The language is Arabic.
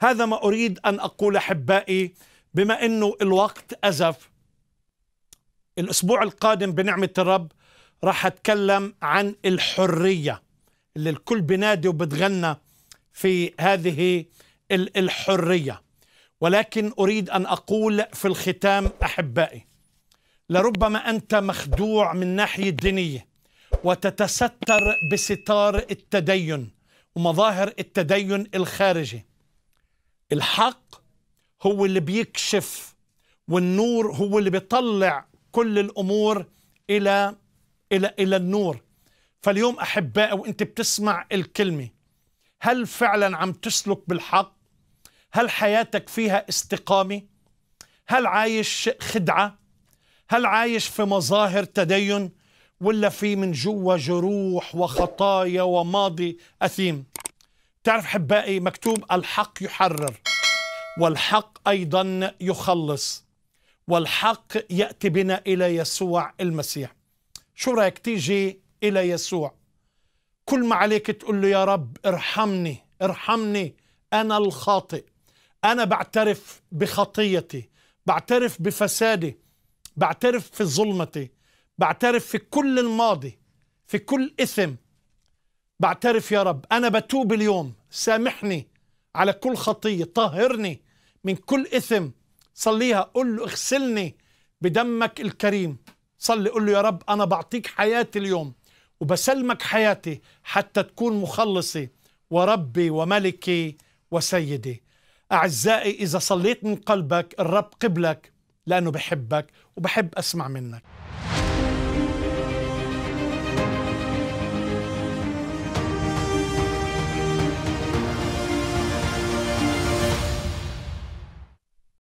هذا ما أريد أن أقول أحبائي بما أنه الوقت أزف الأسبوع القادم بنعمة الرب راح أتكلم عن الحرية اللي الكل بنادي وبتغنى في هذه الحرية ولكن أريد أن أقول في الختام أحبائي لربما أنت مخدوع من ناحية دينية وتتستر بستار التدين ومظاهر التدين الخارجي الحق هو اللي بيكشف والنور هو اللي بيطلع كل الامور الى الى الى النور فاليوم احبائي وانت بتسمع الكلمه هل فعلا عم تسلك بالحق هل حياتك فيها استقامه هل عايش خدعه هل عايش في مظاهر تدين ولا في من جوا جروح وخطايا وماضي اثيم تعرف حبائي مكتوب الحق يحرر والحق أيضا يخلص والحق يأتي بنا إلى يسوع المسيح شو رأيك تيجي إلى يسوع كل ما عليك تقول له يا رب ارحمني ارحمني أنا الخاطئ أنا بعترف بخطيتي بعترف بفسادي بعترف في ظلمتي بعترف في كل الماضي في كل إثم بعترف يا رب أنا بتوب اليوم سامحني على كل خطية طهرني من كل إثم صليها قل له اغسلني بدمك الكريم صلي قل له يا رب أنا بعطيك حياتي اليوم وبسلمك حياتي حتى تكون مخلصي وربي وملكي وسيدي أعزائي إذا صليت من قلبك الرب قبلك لأنه بحبك وبحب أسمع منك